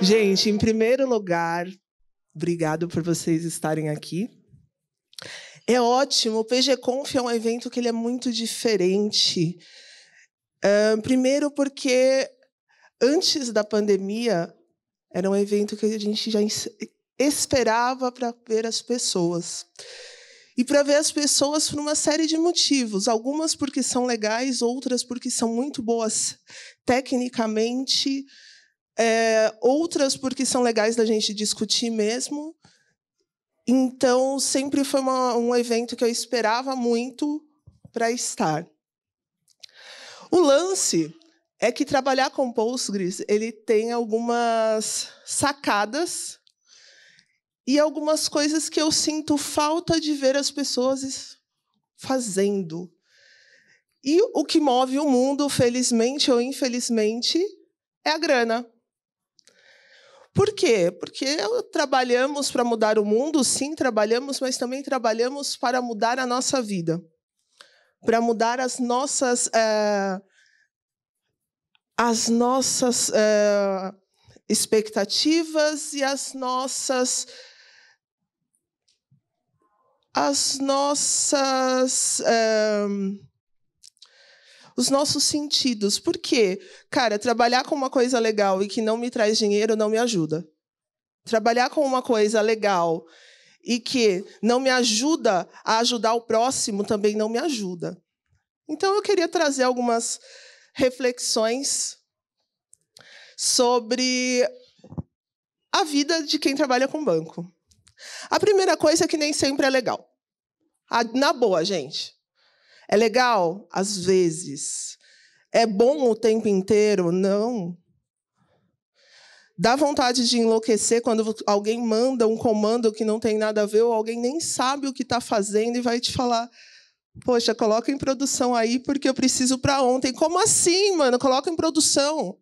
Gente, em primeiro lugar, obrigado por vocês estarem aqui. É ótimo, o PGConf é um evento que ele é muito diferente. Uh, primeiro porque antes da pandemia era um evento que a gente já esperava para ver as pessoas. E para ver as pessoas por uma série de motivos, algumas porque são legais, outras porque são muito boas tecnicamente, é, outras porque são legais da gente discutir mesmo. Então, sempre foi uma, um evento que eu esperava muito para estar. O lance é que trabalhar com Postgres ele tem algumas sacadas e algumas coisas que eu sinto falta de ver as pessoas fazendo. E o que move o mundo, felizmente ou infelizmente, é a grana. Por quê? Porque trabalhamos para mudar o mundo, sim, trabalhamos, mas também trabalhamos para mudar a nossa vida, para mudar as nossas. É, as nossas é, expectativas e as nossas as nossas eh, os nossos sentidos. Por quê? Cara, trabalhar com uma coisa legal e que não me traz dinheiro não me ajuda. Trabalhar com uma coisa legal e que não me ajuda a ajudar o próximo também não me ajuda. Então eu queria trazer algumas reflexões sobre a vida de quem trabalha com banco. A primeira coisa é que nem sempre é legal. Na boa, gente. É legal? Às vezes. É bom o tempo inteiro? Não. Dá vontade de enlouquecer quando alguém manda um comando que não tem nada a ver ou alguém nem sabe o que está fazendo e vai te falar: Poxa, coloca em produção aí porque eu preciso para ontem. Como assim, mano? Coloca em produção.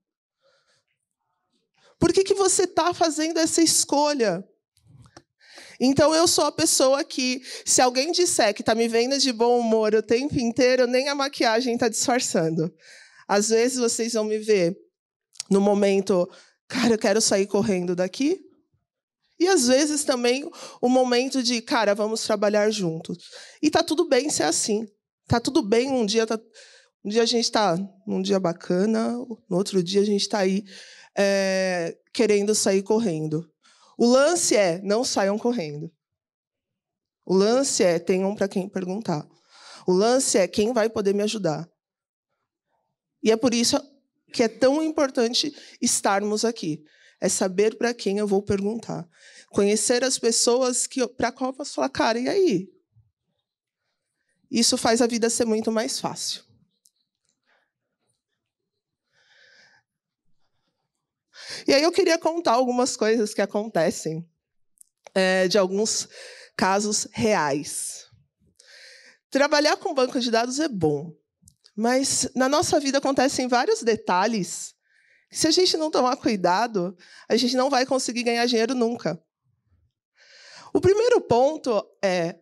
Por que, que você está fazendo essa escolha? Então eu sou a pessoa que, se alguém disser que está me vendo de bom humor o tempo inteiro, nem a maquiagem está disfarçando. Às vezes vocês vão me ver no momento, cara, eu quero sair correndo daqui. E às vezes também o momento de, cara, vamos trabalhar juntos. E tá tudo bem ser assim. Tá tudo bem um dia tá... um dia a gente está num dia bacana, no outro dia a gente está aí é... querendo sair correndo. O lance é não saiam correndo. O lance é tenham para quem perguntar. O lance é quem vai poder me ajudar. E é por isso que é tão importante estarmos aqui. É saber para quem eu vou perguntar. Conhecer as pessoas que para qual eu posso falar, cara, e aí? Isso faz a vida ser muito mais fácil. E aí eu queria contar algumas coisas que acontecem é, de alguns casos reais. Trabalhar com banco de dados é bom, mas na nossa vida acontecem vários detalhes. Que, se a gente não tomar cuidado, a gente não vai conseguir ganhar dinheiro nunca. O primeiro ponto é: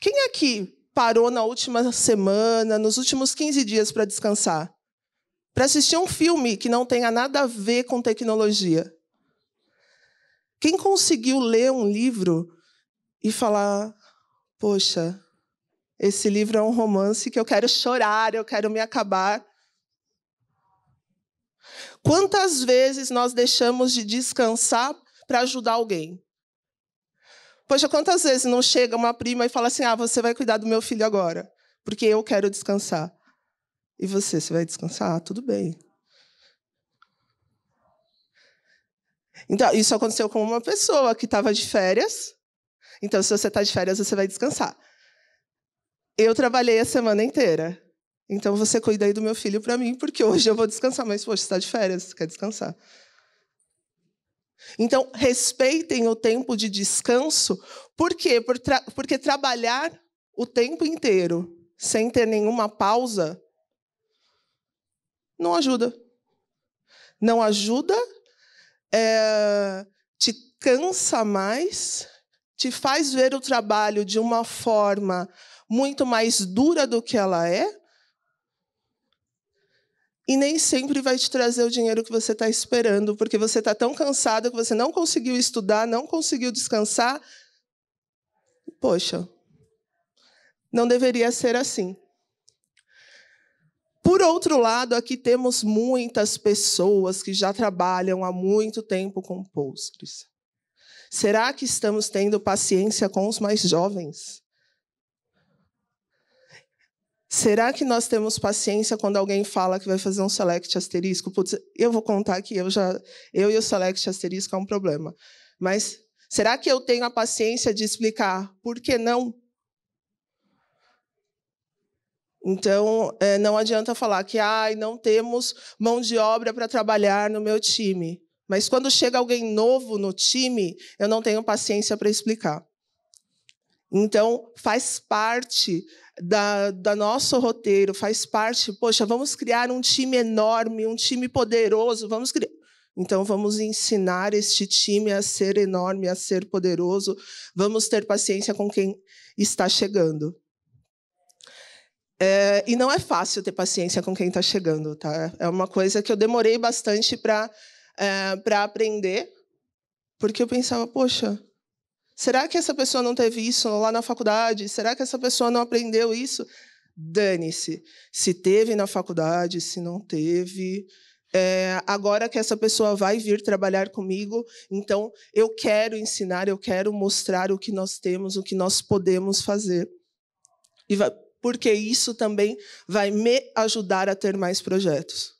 quem aqui é parou na última semana, nos últimos 15 dias para descansar? para assistir um filme que não tenha nada a ver com tecnologia. Quem conseguiu ler um livro e falar: Poxa, esse livro é um romance que eu quero chorar, eu quero me acabar. Quantas vezes nós deixamos de descansar para ajudar alguém? Poxa, quantas vezes não chega uma prima e fala assim: Ah, você vai cuidar do meu filho agora, porque eu quero descansar. E você, você vai descansar? Ah, tudo bem. Então, isso aconteceu com uma pessoa que estava de férias. Então, se você está de férias, você vai descansar. Eu trabalhei a semana inteira. Então, você cuida aí do meu filho para mim, porque hoje eu vou descansar. Mas, poxa, você está de férias, você quer descansar. Então, respeitem o tempo de descanso. Por quê? Por tra porque trabalhar o tempo inteiro sem ter nenhuma pausa não ajuda. Não ajuda, é, te cansa mais, te faz ver o trabalho de uma forma muito mais dura do que ela é, e nem sempre vai te trazer o dinheiro que você está esperando, porque você está tão cansado que você não conseguiu estudar, não conseguiu descansar. Poxa, não deveria ser assim. Por outro lado, aqui temos muitas pessoas que já trabalham há muito tempo com Postgres. Será que estamos tendo paciência com os mais jovens? Será que nós temos paciência quando alguém fala que vai fazer um select asterisco? Putz, eu vou contar aqui, eu já, eu e o select asterisco é um problema. Mas será que eu tenho a paciência de explicar por que não? Então, é, não adianta falar que ah, não temos mão de obra para trabalhar no meu time. Mas quando chega alguém novo no time, eu não tenho paciência para explicar. Então, faz parte da, da nosso roteiro, faz parte, poxa, vamos criar um time enorme, um time poderoso, vamos criar. Então, vamos ensinar este time a ser enorme, a ser poderoso, vamos ter paciência com quem está chegando. É, e não é fácil ter paciência com quem está chegando, tá? É uma coisa que eu demorei bastante para é, para aprender, porque eu pensava, poxa, será que essa pessoa não teve isso lá na faculdade? Será que essa pessoa não aprendeu isso? Dane-se. Se teve na faculdade, se não teve. É, agora que essa pessoa vai vir trabalhar comigo, então eu quero ensinar, eu quero mostrar o que nós temos, o que nós podemos fazer. E vai, porque isso também vai me ajudar a ter mais projetos.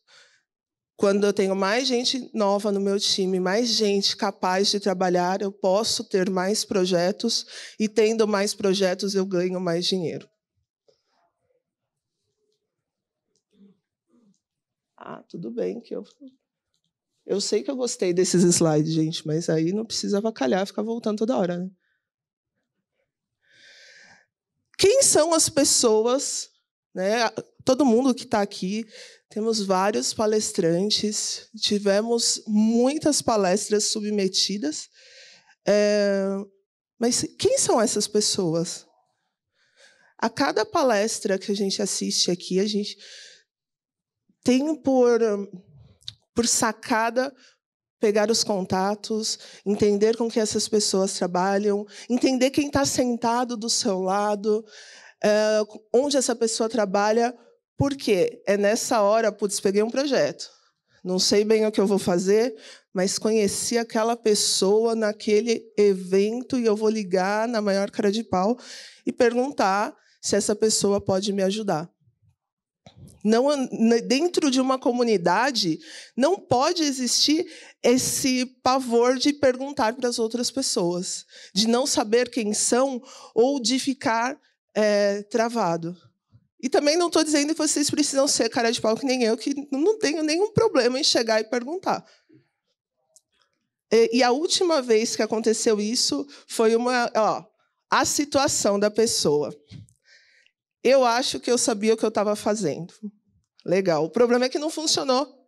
Quando eu tenho mais gente nova no meu time, mais gente capaz de trabalhar, eu posso ter mais projetos e tendo mais projetos eu ganho mais dinheiro. Ah, tudo bem que eu eu sei que eu gostei desses slides, gente, mas aí não precisa avacalhar, ficar voltando toda hora, né? Quem são as pessoas, né? Todo mundo que está aqui, temos vários palestrantes, tivemos muitas palestras submetidas. É, mas quem são essas pessoas? A cada palestra que a gente assiste aqui, a gente tem por, por sacada pegar os contatos, entender com que essas pessoas trabalham, entender quem está sentado do seu lado, eh, onde essa pessoa trabalha, porque é nessa hora, putz, peguei um projeto. Não sei bem o que eu vou fazer, mas conheci aquela pessoa naquele evento e eu vou ligar na maior cara de pau e perguntar se essa pessoa pode me ajudar. Não, dentro de uma comunidade não pode existir esse pavor de perguntar para as outras pessoas, de não saber quem são ou de ficar é, travado. E também não estou dizendo que vocês precisam ser cara de pau que nem eu, que não tenho nenhum problema em chegar e perguntar. E, e a última vez que aconteceu isso foi uma, ó, a situação da pessoa. Eu acho que eu sabia o que eu estava fazendo. Legal. O problema é que não funcionou.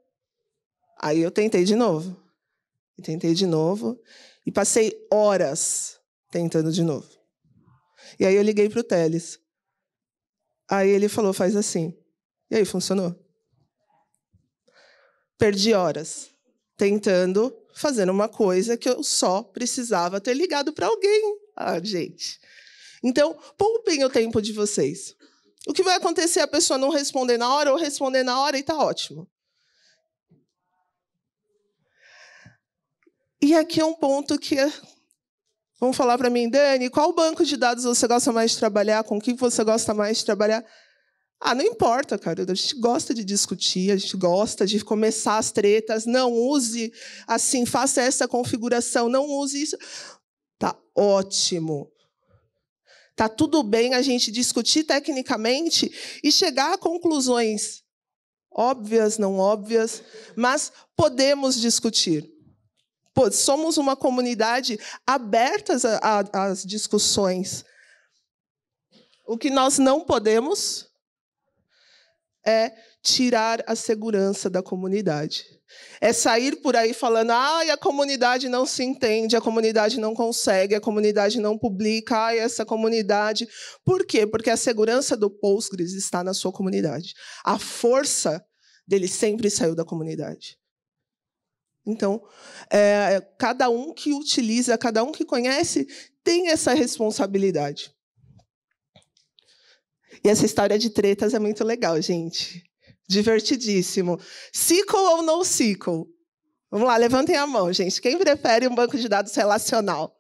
Aí eu tentei de novo. E tentei de novo. E passei horas tentando de novo. E aí eu liguei para o Teles. Aí ele falou: faz assim. E aí funcionou. Perdi horas tentando fazer uma coisa que eu só precisava ter ligado para alguém. Ah, gente. Então, poupem o tempo de vocês. O que vai acontecer a pessoa não responder na hora ou responder na hora e está ótimo. E aqui é um ponto que é, vamos falar para mim, Dani, qual banco de dados você gosta mais de trabalhar? Com que você gosta mais de trabalhar? Ah, não importa, cara. A gente gosta de discutir, a gente gosta de começar as tretas. Não use assim, faça essa configuração, não use isso. Tá ótimo. Tá tudo bem a gente discutir tecnicamente e chegar a conclusões óbvias, não óbvias, mas podemos discutir. Pô, somos uma comunidade aberta às discussões. O que nós não podemos é tirar a segurança da comunidade. É sair por aí falando, ai, e a comunidade não se entende, a comunidade não consegue, a comunidade não publica, ai, essa comunidade. Por quê? Porque a segurança do Postgres está na sua comunidade. A força dele sempre saiu da comunidade. Então, é, é cada um que utiliza, cada um que conhece, tem essa responsabilidade. E essa história de tretas é muito legal, gente. Divertidíssimo. SQL ou no Vamos lá, levantem a mão, gente. Quem prefere um banco de dados relacional?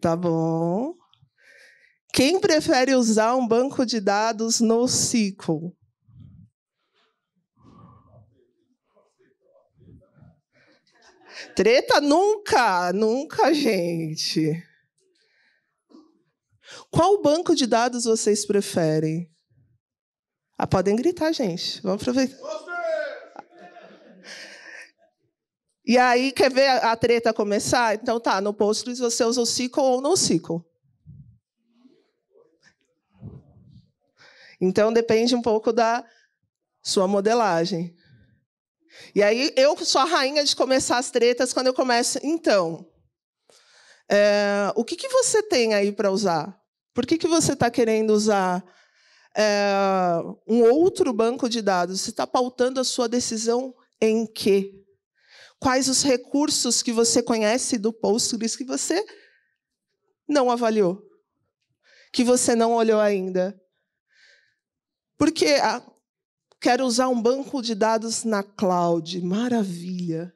Tá bom. Quem prefere usar um banco de dados no SQL? Treta nunca, nunca, gente. Qual banco de dados vocês preferem? Ah, podem gritar, gente. Vamos aproveitar. E aí, quer ver a treta começar? Então tá, no Postgres você usa o SQL ou não SQL. Então depende um pouco da sua modelagem. E aí eu sou a rainha de começar as tretas quando eu começo. Então, é, o que, que você tem aí para usar? Por que, que você está querendo usar é, um outro banco de dados? Você está pautando a sua decisão em quê? Quais os recursos que você conhece do Postgres que você não avaliou? Que você não olhou ainda? Porque a, ah, quero usar um banco de dados na cloud. Maravilha!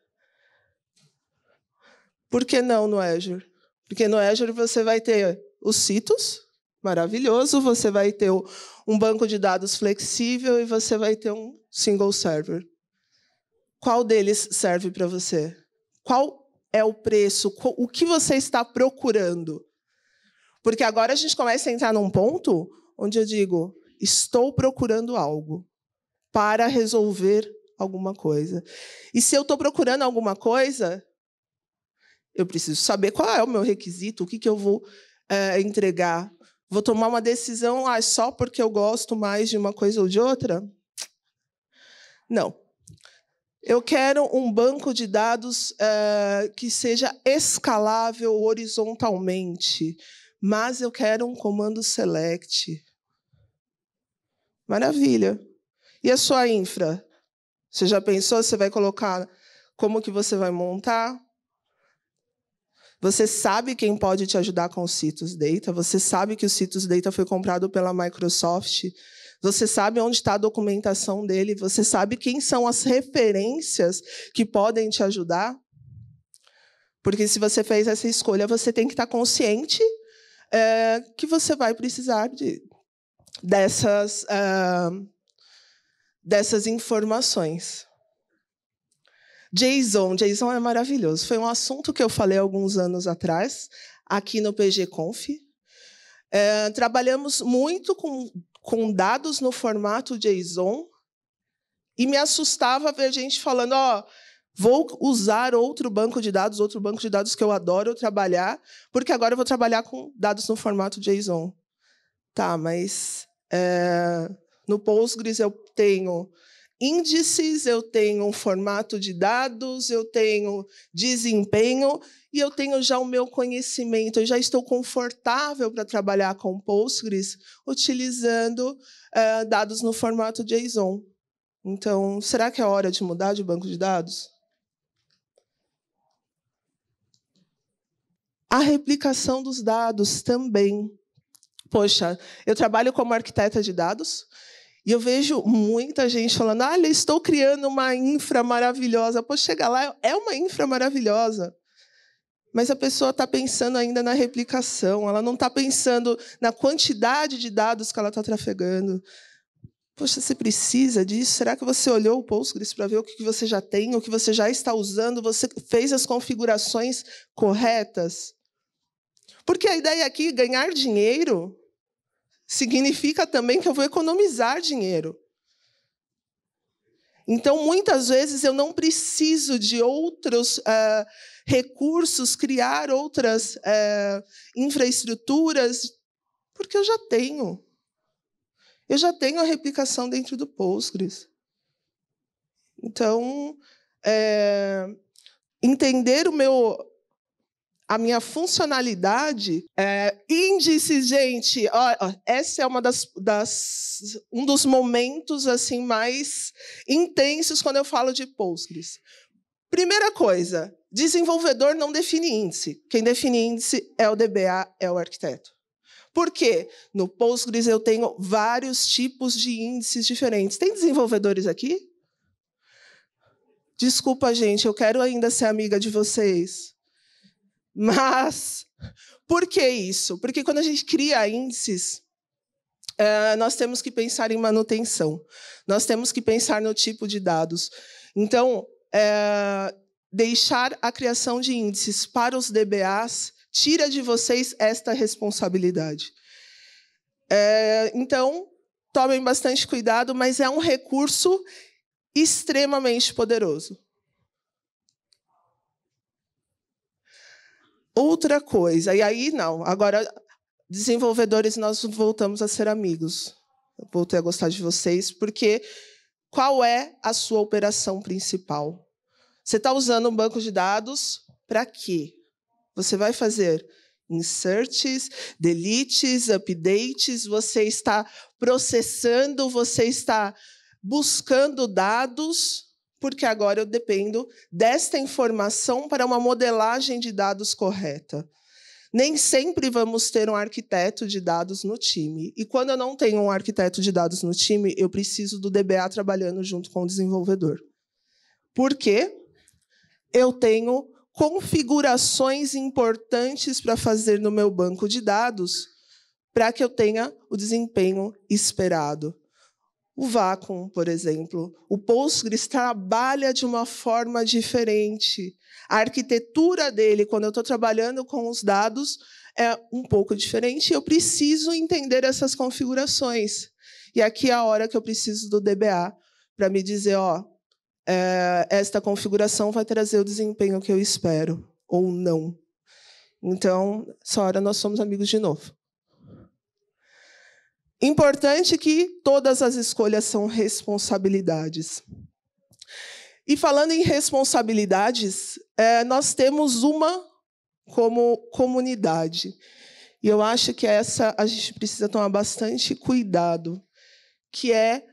Por que não no Azure? Porque no Azure você vai ter os CITOS, maravilhoso, você vai ter um banco de dados flexível e você vai ter um single server. Qual deles serve para você? Qual é o preço? O que você está procurando? Porque agora a gente começa a entrar num ponto onde eu digo: estou procurando algo para resolver alguma coisa. E se eu estou procurando alguma coisa, eu preciso saber qual é o meu requisito, o que, que eu vou é, entregar, vou tomar uma decisão ah, só porque eu gosto mais de uma coisa ou de outra? Não. Eu quero um banco de dados uh, que seja escalável horizontalmente, mas eu quero um comando select. Maravilha. E a sua infra? Você já pensou? Você vai colocar como que você vai montar? Você sabe quem pode te ajudar com o Citus Data, você sabe que o Citus Data foi comprado pela Microsoft, você sabe onde está a documentação dele, você sabe quem são as referências que podem te ajudar. Porque se você fez essa escolha, você tem que estar consciente é, que você vai precisar de, dessas, uh, dessas informações. Jason, Jason é maravilhoso. Foi um assunto que eu falei alguns anos atrás, aqui no PG Conf. É, trabalhamos muito com, com dados no formato JSON e me assustava ver gente falando: ó, oh, vou usar outro banco de dados, outro banco de dados que eu adoro trabalhar, porque agora eu vou trabalhar com dados no formato JSON. Tá, mas é, no Postgres eu tenho índices, eu tenho um formato de dados, eu tenho desempenho e eu tenho já o meu conhecimento, eu já estou confortável para trabalhar com Postgres utilizando uh, dados no formato JSON. Então, será que é hora de mudar de banco de dados? A replicação dos dados também. Poxa, eu trabalho como arquiteta de dados, e eu vejo muita gente falando: olha estou criando uma infra maravilhosa. Pô, chega lá, é uma infra maravilhosa. Mas a pessoa está pensando ainda na replicação, ela não está pensando na quantidade de dados que ela está trafegando. Poxa, você precisa disso? Será que você olhou o Postgres para ver o que você já tem, o que você já está usando? Você fez as configurações corretas? Porque a ideia aqui, ganhar dinheiro, significa também que eu vou economizar dinheiro. Então, muitas vezes eu não preciso de outros uh, recursos, criar outras uh, infraestruturas, porque eu já tenho. Eu já tenho a replicação dentro do Postgres. Então, é, entender o meu a minha funcionalidade é gente. Oh, essa é uma das, das, um dos momentos assim mais intensos quando eu falo de Postgres. Primeira coisa, desenvolvedor não define índice. Quem define índice é o DBA, é o arquiteto. Por quê? No Postgres eu tenho vários tipos de índices diferentes. Tem desenvolvedores aqui? Desculpa, gente, eu quero ainda ser amiga de vocês. Mas por que isso? Porque quando a gente cria índices, eh, nós temos que pensar em manutenção, nós temos que pensar no tipo de dados. Então, eh, deixar a criação de índices para os DBAs tira de vocês esta responsabilidade. Eh, então, tomem bastante cuidado, mas é um recurso extremamente poderoso. outra coisa. E aí, não. Agora, desenvolvedores, nós voltamos a ser amigos. Eu voltei a gostar de vocês, porque qual é a sua operação principal? Você está usando um banco de dados para quê? Você vai fazer inserts, deletes, updates, você está processando, você está buscando dados porque agora eu dependo desta informação para uma modelagem de dados correta. Nem sempre vamos ter um arquiteto de dados no time. E quando eu não tenho um arquiteto de dados no time, eu preciso do DBA trabalhando junto com o desenvolvedor. Porque eu tenho configurações importantes para fazer no meu banco de dados para que eu tenha o desempenho esperado. O vácuo, por exemplo. O Postgres trabalha de uma forma diferente. A arquitetura dele, quando eu estou trabalhando com os dados, é um pouco diferente. Eu preciso entender essas configurações. E aqui é a hora que eu preciso do DBA para me dizer, ó, é, esta configuração vai trazer o desempenho que eu espero ou não. Então, essa hora nós somos amigos de novo. Importante que todas as escolhas são responsabilidades. E falando em responsabilidades, é, nós temos uma como comunidade. E eu acho que essa a gente precisa tomar bastante cuidado, que é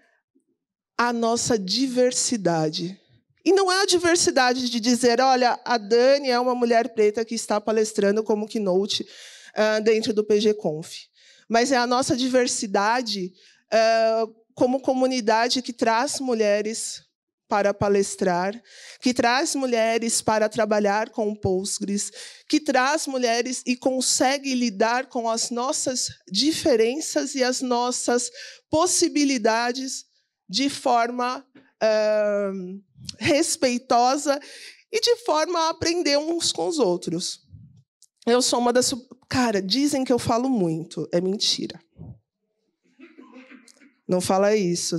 a nossa diversidade. E não é a diversidade de dizer, olha, a Dani é uma mulher preta que está palestrando como keynote uh, dentro do PG Conf mas é a nossa diversidade uh, como comunidade que traz mulheres para palestrar, que traz mulheres para trabalhar com o Postgres, que traz mulheres e consegue lidar com as nossas diferenças e as nossas possibilidades de forma uh, respeitosa e de forma a aprender uns com os outros. Eu sou uma das Cara, dizem que eu falo muito. É mentira. Não fala isso.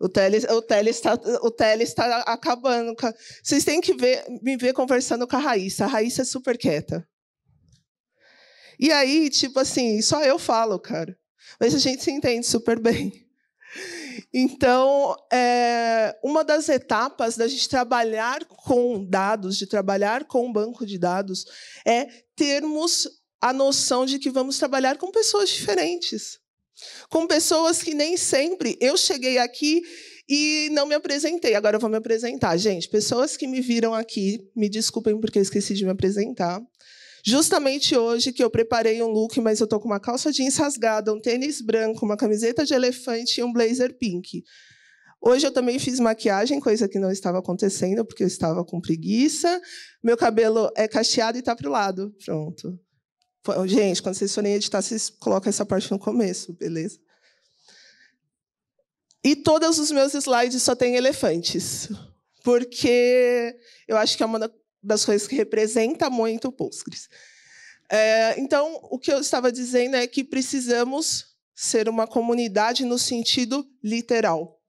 O Teles o tele, está, tele está acabando. Vocês têm que ver, me ver conversando com a Raíssa. A Raíssa é super quieta. E aí, tipo assim, só eu falo, cara. Mas a gente se entende super bem. Então, é, uma das etapas da gente trabalhar com dados, de trabalhar com um banco de dados, é termos a noção de que vamos trabalhar com pessoas diferentes, com pessoas que nem sempre eu cheguei aqui e não me apresentei. Agora eu vou me apresentar, gente. Pessoas que me viram aqui, me desculpem porque eu esqueci de me apresentar. Justamente hoje que eu preparei um look, mas eu tô com uma calça jeans rasgada, um tênis branco, uma camiseta de elefante e um blazer pink. Hoje eu também fiz maquiagem, coisa que não estava acontecendo porque eu estava com preguiça. Meu cabelo é cacheado e tá pro lado. Pronto. Gente, quando vocês forem editar, vocês colocam essa parte no começo, beleza? E todos os meus slides só tem elefantes, porque eu acho que é uma das coisas que representa muito o Postgres. É, então, o que eu estava dizendo é que precisamos ser uma comunidade no sentido literal.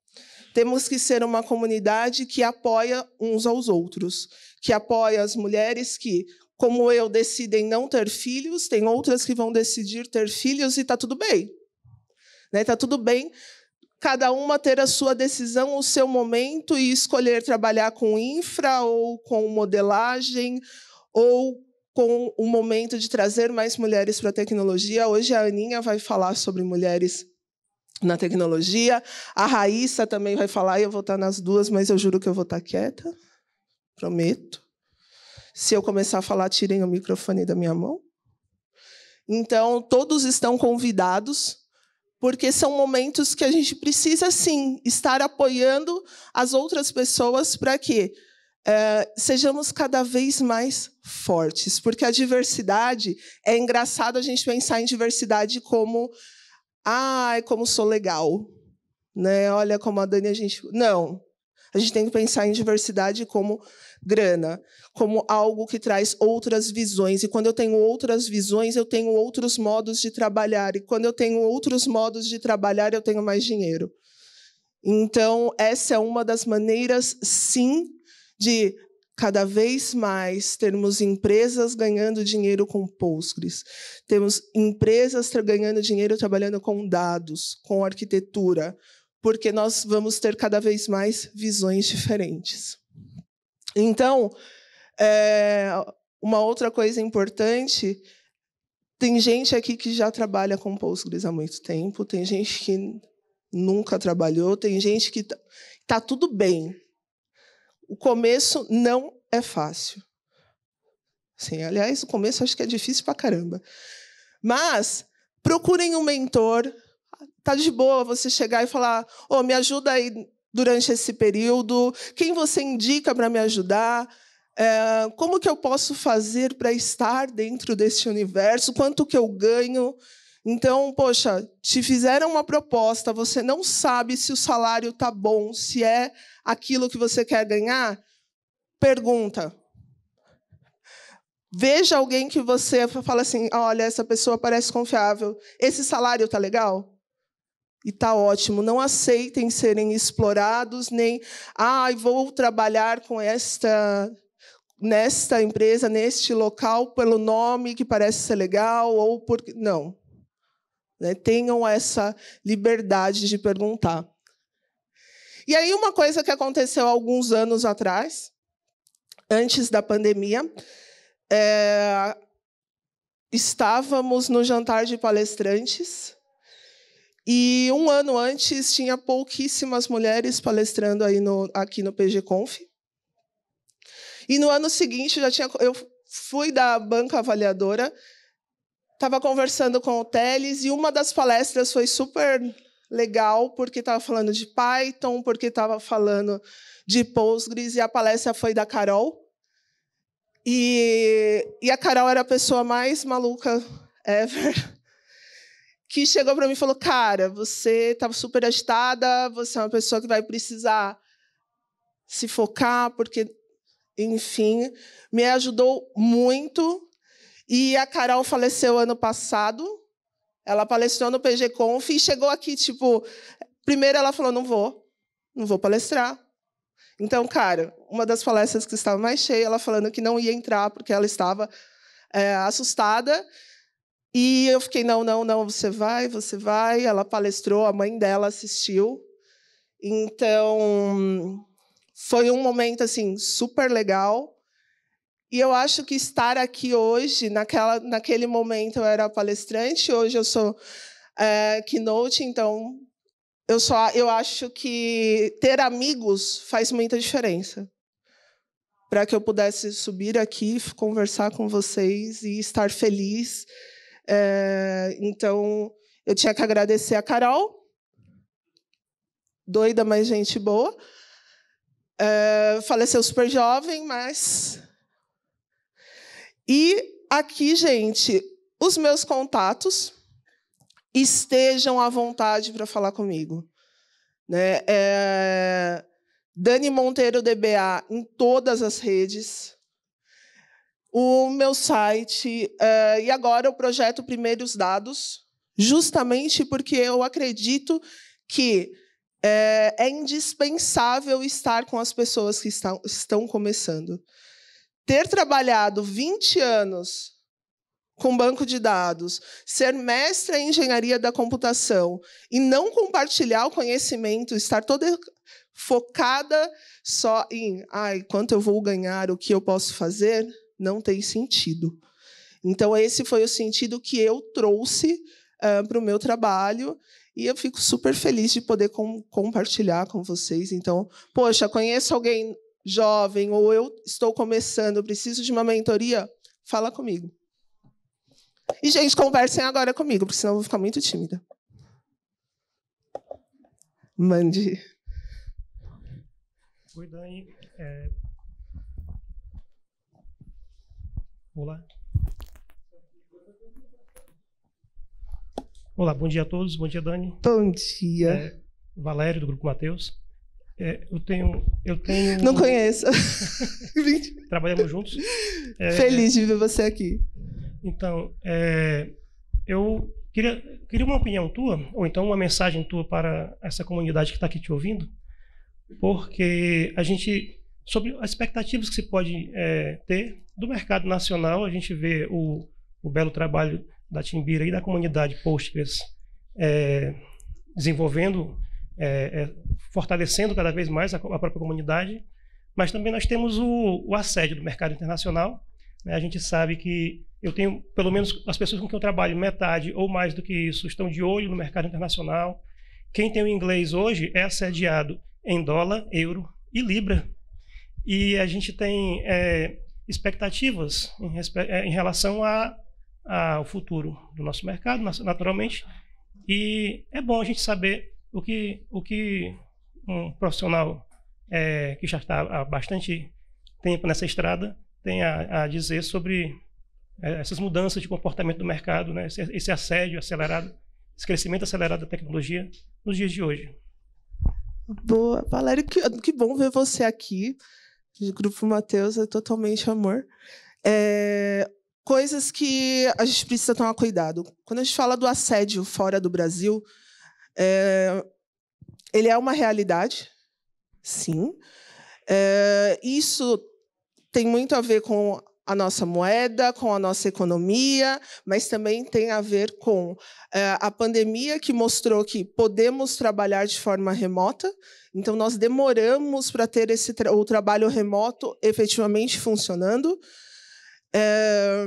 Temos que ser uma comunidade que apoia uns aos outros, que apoia as mulheres que como eu decidem não ter filhos, tem outras que vão decidir ter filhos e está tudo bem. Está né? tudo bem cada uma ter a sua decisão, o seu momento e escolher trabalhar com infra ou com modelagem ou com o momento de trazer mais mulheres para a tecnologia. Hoje a Aninha vai falar sobre mulheres na tecnologia, a Raíssa também vai falar e eu vou estar tá nas duas, mas eu juro que eu vou estar tá quieta, prometo. Se eu começar a falar, tirem o microfone da minha mão. Então, todos estão convidados, porque são momentos que a gente precisa, sim, estar apoiando as outras pessoas para que é, sejamos cada vez mais fortes. Porque a diversidade, é engraçado a gente pensar em diversidade como, ai, ah, como sou legal. Né? Olha como a Dani a gente. Não. A gente tem que pensar em diversidade como grana, como algo que traz outras visões. E quando eu tenho outras visões, eu tenho outros modos de trabalhar. E quando eu tenho outros modos de trabalhar, eu tenho mais dinheiro. Então, essa é uma das maneiras, sim, de cada vez mais termos empresas ganhando dinheiro com Postgres, temos empresas ganhando dinheiro trabalhando com dados, com arquitetura, porque nós vamos ter cada vez mais visões diferentes. Então, é, uma outra coisa importante tem gente aqui que já trabalha com postgres há muito tempo, tem gente que nunca trabalhou, tem gente que está tá tudo bem. O começo não é fácil. Sim, aliás, o começo acho que é difícil para caramba. Mas procurem um mentor, tá de boa você chegar e falar: "Ô, oh, me ajuda aí durante esse período, quem você indica para me ajudar?" É, como que eu posso fazer para estar dentro deste universo? Quanto que eu ganho? Então, poxa, te fizeram uma proposta, você não sabe se o salário tá bom, se é aquilo que você quer ganhar? Pergunta. Veja alguém que você fala assim: olha, essa pessoa parece confiável, esse salário tá legal? E tá ótimo, não aceitem serem explorados, nem ai, ah, vou trabalhar com esta nesta empresa, neste local pelo nome que parece ser legal ou por não. Né? Tenham essa liberdade de perguntar. E aí uma coisa que aconteceu alguns anos atrás, antes da pandemia, é... estávamos no jantar de palestrantes e um ano antes tinha pouquíssimas mulheres palestrando aí no, aqui no PG Conf. E no ano seguinte já tinha, eu fui da banca avaliadora, estava conversando com o Teles e uma das palestras foi super legal porque estava falando de Python, porque estava falando de Postgres e a palestra foi da Carol. E, e a Carol era a pessoa mais maluca ever que chegou para mim e falou: Cara, você estava tá super agitada, você é uma pessoa que vai precisar se focar, porque, enfim, me ajudou muito. E a Carol faleceu ano passado. Ela palestrou no PG Conf e chegou aqui, tipo, primeiro ela falou: Não vou, não vou palestrar. Então, cara, uma das palestras que estava mais cheia, ela falando que não ia entrar porque ela estava é, assustada e eu fiquei, não, não, não, você vai, você vai. Ela palestrou, a mãe dela assistiu. Então, foi um momento assim super legal. E eu acho que estar aqui hoje, naquela, naquele momento eu era palestrante, hoje eu sou é, keynote, então eu só eu acho que ter amigos faz muita diferença. Para que eu pudesse subir aqui, conversar com vocês e estar feliz é, então, eu tinha que agradecer a Carol, doida, mas gente boa. É, faleceu super jovem, mas. E aqui, gente, os meus contatos estejam à vontade para falar comigo. Né? É... Dani Monteiro DBA em todas as redes o meu site. Uh, e agora o projeto Primeiros Dados, justamente porque eu acredito que é, é, indispensável estar com as pessoas que estão, estão começando. Ter trabalhado 20 anos com banco de dados, ser mestre em engenharia da computação e não compartilhar o conhecimento, estar toda focada só em ai, quanto eu vou ganhar, o que eu posso fazer, não tem sentido. Então, esse foi o sentido que eu trouxe uh, para o meu trabalho. E eu fico super feliz de poder com, compartilhar com vocês. Então, poxa, conheço alguém jovem ou eu estou começando, preciso de uma mentoria? Fala comigo. E, gente, conversem agora comigo, porque senão eu vou ficar muito tímida. Mande. Oi, Dani. É, Olá. Olá, bom dia a todos. Bom dia, Dani. Bom dia. É, Valério, do Grupo Mateus. É, eu tenho. Eu tenho. Não conheço. Trabalhamos juntos. É, Feliz é. de ver você aqui. Então, é, eu queria, queria uma opinião tua, ou então uma mensagem tua para essa comunidade que está aqui te ouvindo, porque a gente sobre as expectativas que se pode é, ter do mercado nacional. A gente vê o, o belo trabalho da Timbira e da comunidade Postgres é, desenvolvendo, é, é, fortalecendo cada vez mais a, a, própria comunidade, mas também nós temos o, o assédio do mercado internacional. Né? A gente sabe que eu tenho, pelo menos as pessoas com quem eu trabalho, metade ou mais do que isso, estão de olho no mercado internacional. Quem tem o inglês hoje é assediado em dólar, euro e libra e a gente tem é, expectativas em, é, em relação ao futuro do nosso mercado, naturalmente. E é bom a gente saber o que, o que um profissional é, que já está há bastante tempo nessa estrada tem a, a dizer sobre é, essas mudanças de comportamento do mercado, né? esse, esse assédio acelerado, esse crescimento acelerado da tecnologia nos dias de hoje. Boa, Valério, que, que bom ver você aqui de grupo Mateus é totalmente amor. É, coisas que a gente precisa tomar cuidado. Quando a gente fala do assédio fora do Brasil, é, ele é uma realidade, sim. É, isso tem muito a ver com a nossa moeda, com a nossa economia, mas também tem a ver com eh, a pandemia que mostrou que podemos trabalhar de forma remota. Então, nós demoramos para ter esse tra o trabalho remoto efetivamente funcionando. É,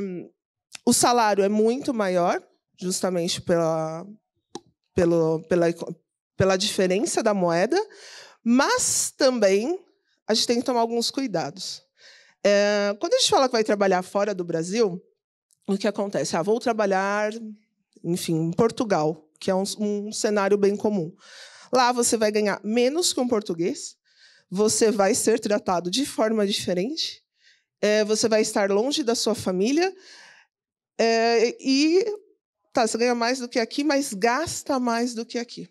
o salário é muito maior, justamente pela, pelo, pela, pela diferença da moeda, mas também a gente tem que tomar alguns cuidados. É, quando a gente fala que vai trabalhar fora do Brasil, o que acontece? Ah, vou trabalhar, enfim, em Portugal, que é um, um cenário bem comum. Lá você vai ganhar menos que um português, você vai ser tratado de forma diferente, é, você vai estar longe da sua família é, e tá, você ganha mais do que aqui, mas gasta mais do que aqui.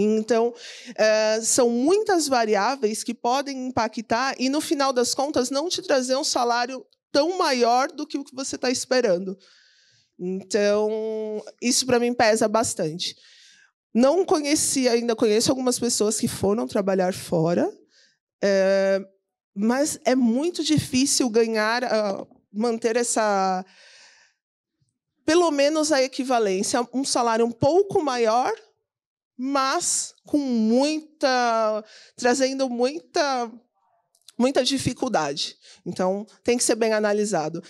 Então, é, são muitas variáveis que podem impactar e, no final das contas, não te trazer um salário tão maior do que o que você está esperando. Então, isso para mim pesa bastante. Não conheci ainda, conheço algumas pessoas que foram trabalhar fora, é, mas é muito difícil ganhar, ah, manter essa. Pelo menos a equivalência, um salário um pouco maior mas com muita. trazendo muita. muita dificuldade. Então, tem que ser bem analisado.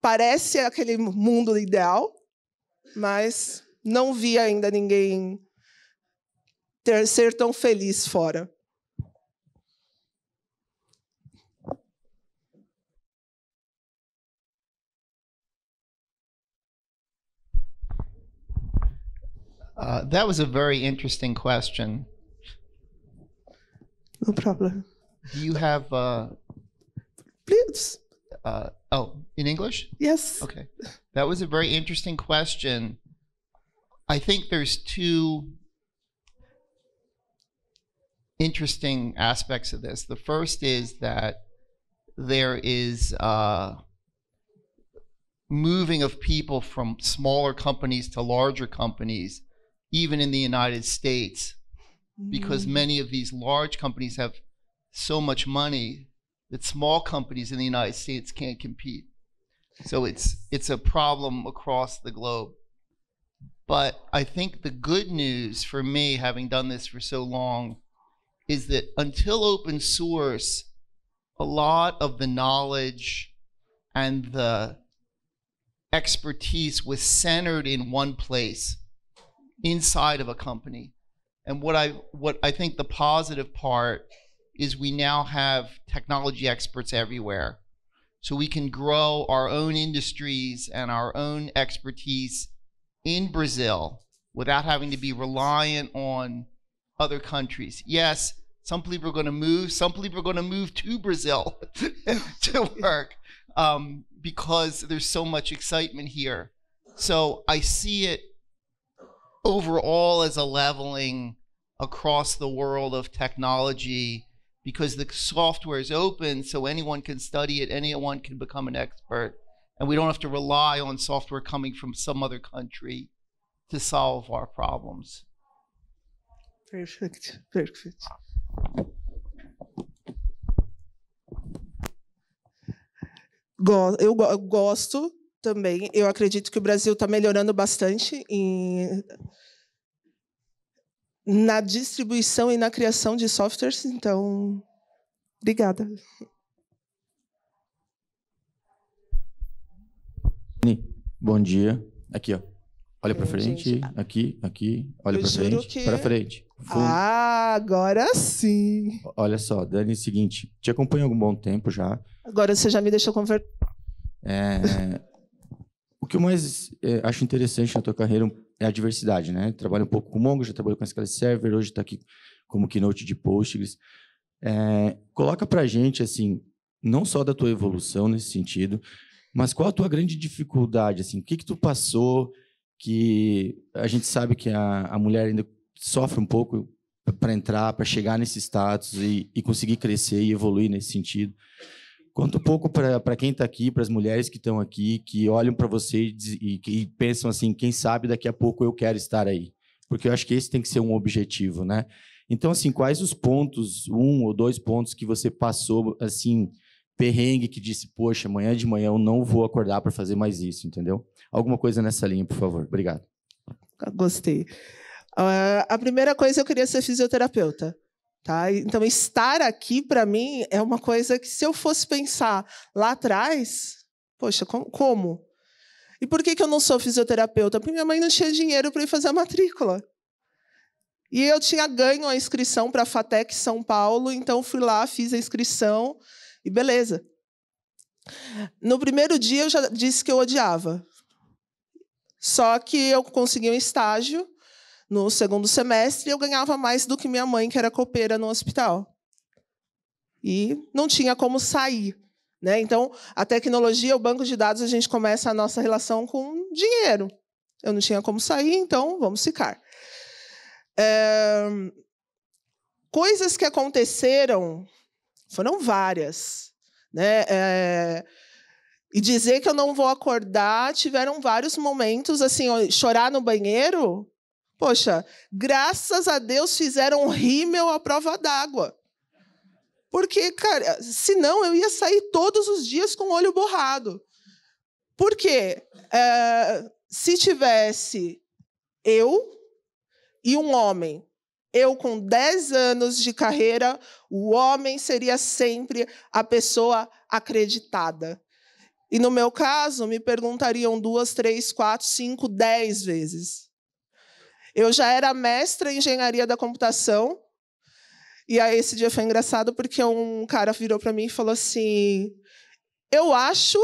Parece aquele mundo ideal, mas não vi ainda ninguém ter, ser tão feliz fora. Uh, that was a very interesting question. No problem. Do you have. Uh, Please. Uh, oh, in English? Yes. Okay. That was a very interesting question. I think there's two interesting aspects of this. The first is that there is uh, moving of people from smaller companies to larger companies even in the United States, mm because many of these large companies have so much money that small companies in the United States can't compete. So it's it's a problem across the globe. But I think the good news for me, having done this for so long, is that until open source, a lot of the knowledge and the expertise was centered in one place inside of a company. And what I what I think the positive part is we now have technology experts everywhere. So we can grow our own industries and our own expertise in Brazil without having to be reliant on other countries. Yes, some people are going to move. Some people are going to move to Brazil to work um, because there's so much excitement here. So I see it overall as a leveling across the world of technology because the software is open so anyone can study it, anyone can become an expert, and we don't have to rely on software coming from some other country to solve our problems. Perfect, perfect. Eu gosto também. Eu acredito que o Brasil está melhorando bastante em... na distribuição e na criação de softwares. Então, obrigada. Bom dia. Aqui, ó. Olha para frente, aqui, aqui, olha para frente, que... para frente. Ah, agora sim. Olha só, Dani, é o seguinte, te acompanho há algum bom tempo já. Agora você já me deixou conversar. É, que eu mais é, acho interessante na tua carreira é a diversidade, né? Trabalho um pouco com Mongo, já trabalhei com SQL Server, hoje está aqui como keynote de Postgres. É, eh, coloca para gente, assim, não só da tua evolução nesse sentido, mas qual a tua grande dificuldade, assim? O que que tu passou que a gente sabe que a, a mulher ainda sofre um pouco para entrar, para chegar nesse status e, e conseguir crescer e evoluir nesse sentido. Conta um pouco para quem está aqui, para as mulheres que estão aqui, que olham para você e, e, pensam assim: quem sabe daqui a pouco eu quero estar aí. Porque eu acho que esse tem que ser um objetivo, né? Então, assim, quais os pontos, um ou dois pontos que você passou, assim, perrengue, que disse, poxa, amanhã de manhã eu não vou acordar para fazer mais isso, entendeu? Alguma coisa nessa linha, por favor. Obrigado. Gostei. Uh, a primeira coisa, eu queria ser fisioterapeuta. Tá? Então, estar aqui, para mim, é uma coisa que, se eu fosse pensar lá atrás, poxa, como? E por que, que eu não sou fisioterapeuta? Porque minha mãe não tinha dinheiro para ir fazer a matrícula. E eu tinha ganho a inscrição para a FATEC São Paulo, então fui lá, fiz a inscrição e beleza. No primeiro dia eu já disse que eu odiava. Só que eu consegui um estágio no segundo semestre, eu ganhava mais do que minha mãe, que era copeira no hospital. E não tinha como sair. Né? Então, a tecnologia, o banco de dados, a gente começa a nossa relação com dinheiro. Eu não tinha como sair, então vamos ficar. É... Coisas que aconteceram foram várias. Né? É... E dizer que eu não vou acordar, tiveram vários momentos, assim, chorar no banheiro Poxa, graças a Deus fizeram um rímel à prova d'água. Porque, cara, senão eu ia sair todos os dias com o olho borrado. Porque eh, é, se tivesse eu e um homem, eu com 10 anos de carreira, o homem seria sempre a pessoa acreditada. E no meu caso, me perguntariam duas, três, quatro, cinco, dez vezes. Eu já era mestra em engenharia da computação. E aí esse dia foi engraçado porque um cara virou para mim e falou assim: "Eu acho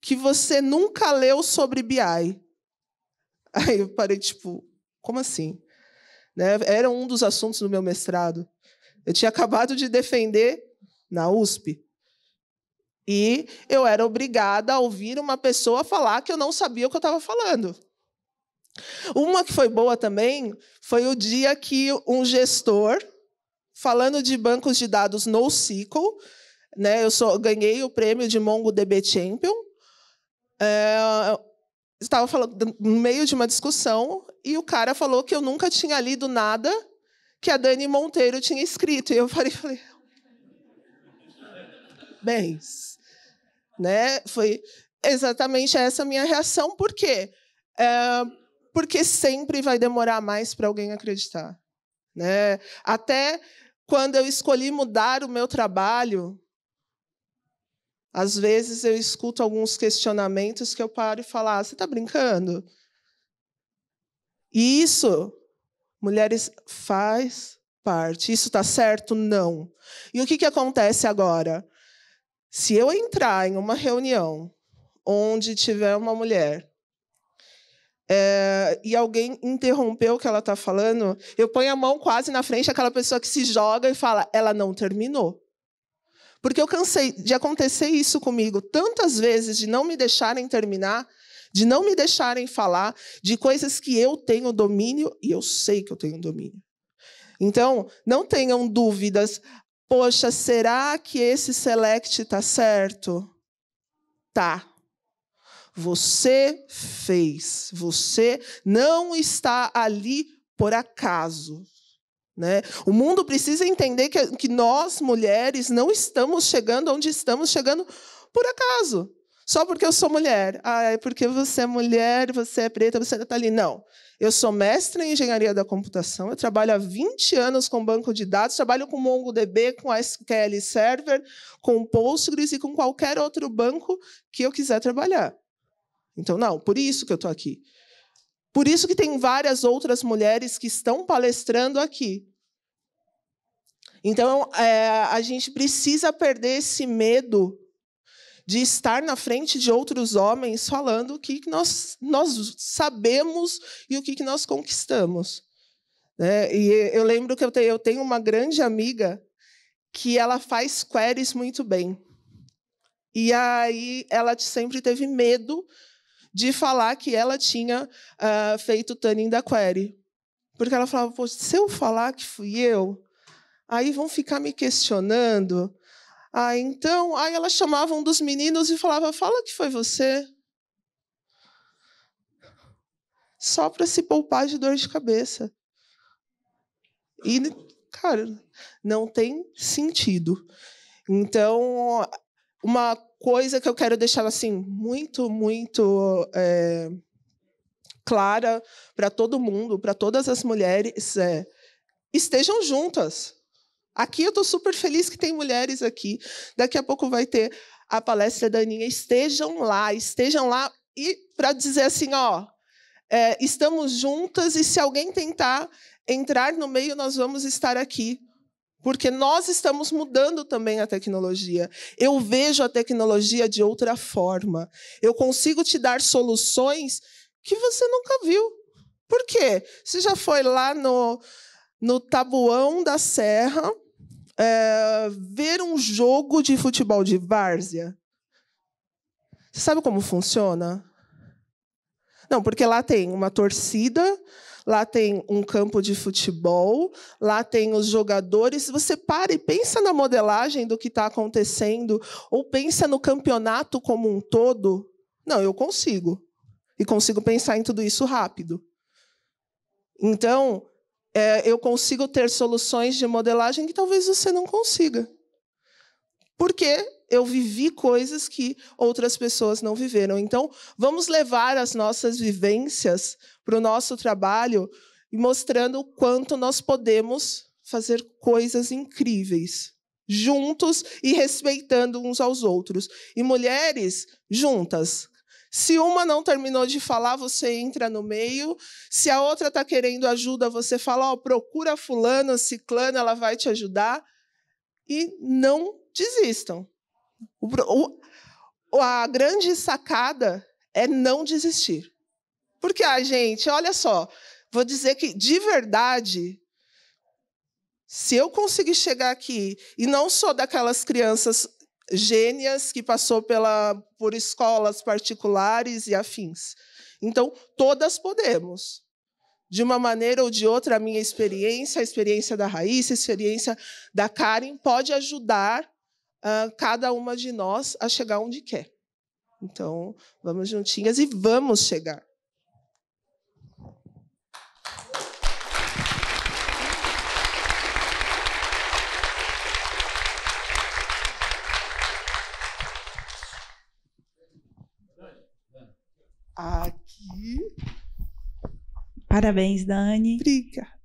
que você nunca leu sobre BI". Aí eu parei tipo, como assim? Né? Era um dos assuntos do meu mestrado. Eu tinha acabado de defender na USP. E eu era obrigada a ouvir uma pessoa falar que eu não sabia o que eu estava falando. Uma que foi boa também foi o dia que um gestor, falando de bancos de dados NoSQL, né, eu só ganhei o prêmio de MongoDB Champion, é, estava falando, no meio de uma discussão e o cara falou que eu nunca tinha lido nada que a Dani Monteiro tinha escrito. E eu falei, falei bens. Né? Foi exatamente essa minha reação, porque... É, porque sempre vai demorar mais para alguém acreditar. Né? Até quando eu escolhi mudar o meu trabalho, às vezes eu escuto alguns questionamentos que eu paro e falo: ah, você está brincando? E isso, mulheres, faz parte. Isso está certo? Não. E o que, que acontece agora? Se eu entrar em uma reunião onde tiver uma mulher é, e alguém interrompeu o que ela está falando, eu ponho a mão quase na frente daquela pessoa que se joga e fala: ela não terminou. Porque eu cansei de acontecer isso comigo tantas vezes, de não me deixarem terminar, de não me deixarem falar de coisas que eu tenho domínio e eu sei que eu tenho domínio. Então, não tenham dúvidas. Poxa, será que esse select está certo? Tá. Você fez. Você não está ali por acaso. Né? O mundo precisa entender que, que nós, mulheres, não estamos chegando onde estamos chegando por acaso. Só porque eu sou mulher. Ah, é porque você é mulher, você é preta, você está ali. Não. Eu sou mestre em engenharia da computação, eu trabalho há 20 anos com banco de dados, trabalho com MongoDB, com SQL Server, com Postgres e com qualquer outro banco que eu quiser trabalhar. Então, não, por isso que eu estou aqui. Por isso que tem várias outras mulheres que estão palestrando aqui. Então, é, a gente precisa perder esse medo de estar na frente de outros homens falando o que nós, nós sabemos e o que nós conquistamos. Né? E eu lembro que eu tenho, eu tenho uma grande amiga que ela faz queries muito bem. E aí ela sempre teve medo de falar que ela tinha uh, feito o tanning da query. Porque ela falava, se eu falar que fui eu, aí vão ficar me questionando. ah então, aí ela chamava um dos meninos e falava, fala que foi você. Só para se poupar de dor de cabeça. E, cara, não tem sentido. Então, uma coisa que eu quero deixar assim muito, muito é, clara para todo mundo, para todas as mulheres, é estejam juntas. Aqui eu estou super feliz que tem mulheres aqui. Daqui a pouco vai ter a palestra da Aninha. Estejam lá, estejam lá e para dizer assim, ó, é, estamos juntas e se alguém tentar entrar no meio, nós vamos estar aqui porque nós estamos mudando também a tecnologia. Eu vejo a tecnologia de outra forma. Eu consigo te dar soluções que você nunca viu. Por quê? Você já foi lá no, no Tabuão da Serra é, ver um jogo de futebol de várzea? Você sabe como funciona? Não, porque lá tem uma torcida lá tem um campo de futebol, lá tem os jogadores. Você para e pensa na modelagem do que está acontecendo, ou pensa no campeonato como um todo. Não, eu consigo. E consigo pensar em tudo isso rápido. Então, é, eu consigo ter soluções de modelagem que talvez você não consiga. Porque eu vivi coisas que outras pessoas não viveram. Então, vamos levar as nossas vivências para o nosso trabalho e mostrando o quanto nós podemos fazer coisas incríveis juntos e respeitando uns aos outros. E mulheres juntas. Se uma não terminou de falar, você entra no meio. Se a outra está querendo ajuda, você fala: oh, procura fulano, ciclano, ela vai te ajudar. E não desistam. O, o, a grande sacada é não desistir. Porque, ah, gente, olha só, vou dizer que, de verdade, se eu conseguir chegar aqui e não sou daquelas crianças gênias que passou pela, por escolas particulares e afins. Então, todas podemos. De uma maneira ou de outra, a minha experiência, a experiência da Raíssa, a experiência da Karen, pode ajudar ah, cada uma de nós a chegar onde quer. Então, vamos juntinhas e vamos chegar. Aqui. Parabéns, Dani. Obrigada.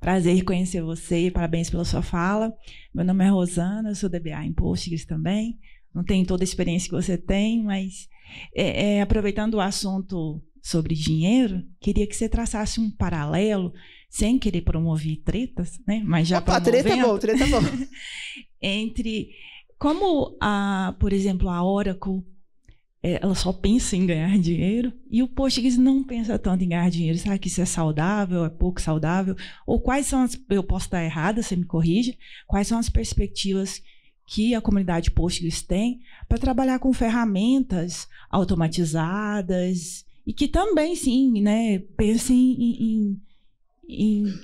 Prazer em conhecer você, parabéns pela sua fala. Meu nome é Rosana, eu sou DBA em Postgres também. Não tenho toda a experiência que você tem, mas é, é, aproveitando o assunto sobre dinheiro, queria que você traçasse um paralelo, sem querer promover tretas, né? Mas já Opa, treta é bom, treta é bom. entre como, a, por exemplo, a Oracle é, ela só pensa em ganhar dinheiro e o português não pensa tanto em ganhar dinheiro. Será que isso é saudável? É pouco saudável? Ou quais são as. Eu posso estar errada, você me corrige. Quais são as perspectivas que a comunidade português tem para trabalhar com ferramentas automatizadas e que também, sim, né, pensem em, em, em,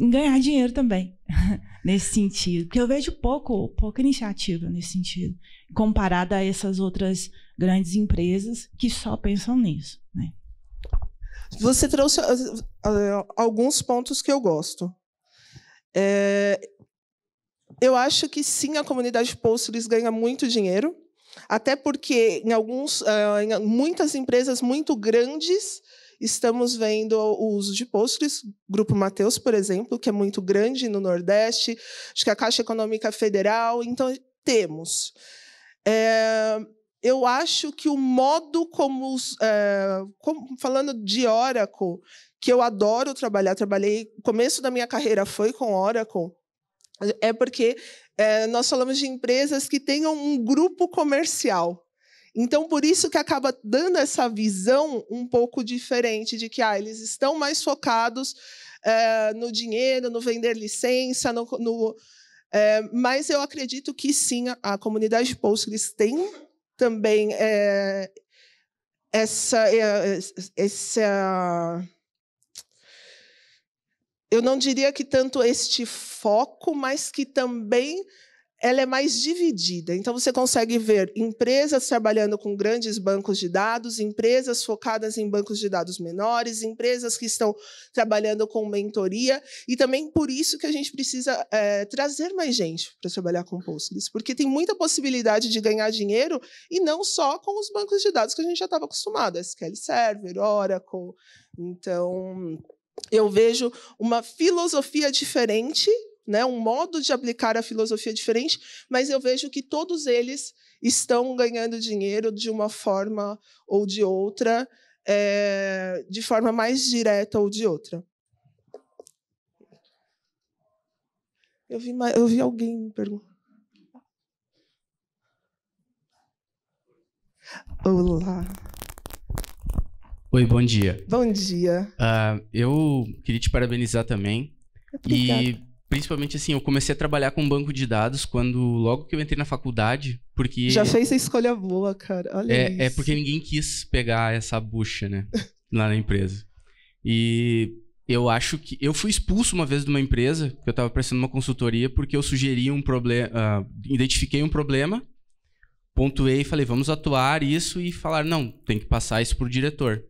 em ganhar dinheiro também nesse sentido. Porque eu vejo pouco, pouca iniciativa nesse sentido, comparada a essas outras grandes empresas que só pensam nisso. Né? Você trouxe ah, ah, alguns pontos que eu gosto. É, eu acho que sim, a comunidade Postgres ganha muito dinheiro, até porque em alguns, ah, em muitas empresas muito grandes estamos vendo o uso de Postgres, Grupo Mateus, por exemplo, que é muito grande no Nordeste, acho que a Caixa Econômica Federal, então temos. É, eu acho que o modo como, é, eh, como, falando de Oracle, que eu adoro trabalhar, trabalhei, começo da minha carreira foi com Oracle, é porque é, nós falamos de empresas que tenham um grupo comercial. Então, por isso que acaba dando essa visão um pouco diferente de que ah, eles estão mais focados é, no dinheiro, no vender licença, no, no é, mas eu acredito que sim, a, a comunidade Postgres tem também é, essa, é, essa eu não diria que tanto este foco, mas que também ela é mais dividida. Então, você consegue ver empresas trabalhando com grandes bancos de dados, empresas focadas em bancos de dados menores, empresas que estão trabalhando com mentoria. E também por isso que a gente precisa é, trazer mais gente para trabalhar com Postgres, porque tem muita possibilidade de ganhar dinheiro e não só com os bancos de dados que a gente já estava acostumado SQL Server, Oracle. Então. Eu vejo uma filosofia diferente né, um modo de aplicar a filosofia diferente, mas eu vejo que todos eles estão ganhando dinheiro de uma forma ou de outra, é, de forma mais direta ou de outra. Eu vi, eu vi alguém me perguntar. Olá. Oi, bom dia. Bom dia. Uh, eu queria te parabenizar também. Obrigada. E principalmente assim, eu comecei a trabalhar com banco de dados quando logo que eu entrei na faculdade, porque já fez a escolha boa, cara. Olha é, é isso. é porque ninguém quis pegar essa bucha, né, lá na empresa. E eu acho que eu fui expulso uma vez de uma empresa que eu estava prestando uma consultoria porque eu sugeri um problema, uh, identifiquei um problema, pontuei e falei vamos atuar isso e falar não, tem que passar isso pro diretor.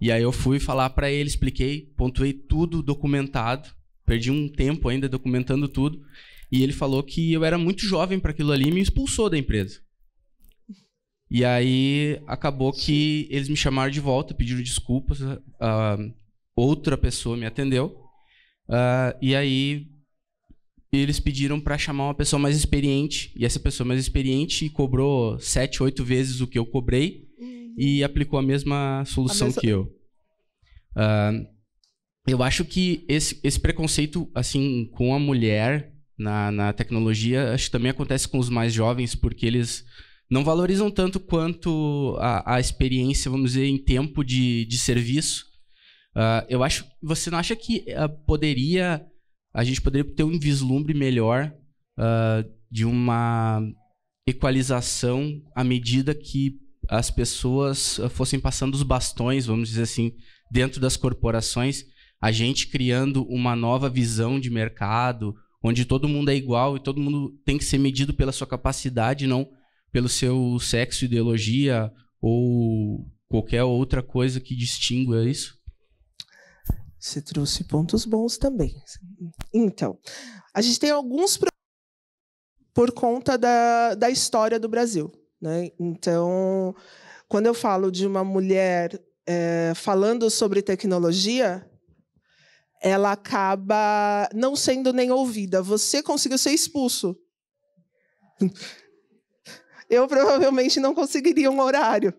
E aí eu fui falar para ele, expliquei, pontuei tudo documentado perdi um tempo ainda documentando tudo. E ele falou que eu era muito jovem para aquilo ali e me expulsou da empresa. E aí acabou que eles me chamaram de volta, pediram desculpas. Uh, outra pessoa me atendeu. Uh, e aí eles pediram para chamar uma pessoa mais experiente. E essa pessoa mais experiente cobrou sete, oito vezes o que eu cobrei uhum. e aplicou a mesma solução a mesma... que eu. Uh, eu acho que esse, esse preconceito, assim, com a mulher na, na tecnologia, acho que também acontece com os mais jovens, porque eles não valorizam tanto quanto a, a experiência, vamos dizer, em tempo de, de serviço. Uh, eu acho. Você não acha que uh, poderia. A gente poderia ter um vislumbre melhor uh, de uma equalização à medida que as pessoas fossem passando os bastões, vamos dizer assim, dentro das corporações a gente criando uma nova visão de mercado, onde todo mundo é igual e todo mundo tem que ser medido pela sua capacidade, não pelo seu sexo, ideologia ou qualquer outra coisa que distinga é isso? Você trouxe pontos bons também. Então, a gente tem alguns por conta da, da história do Brasil. Né? Então, quando eu falo de uma mulher é, falando sobre tecnologia, ela acaba não sendo nem ouvida. Você conseguiu ser expulso. Eu provavelmente não conseguiria um horário.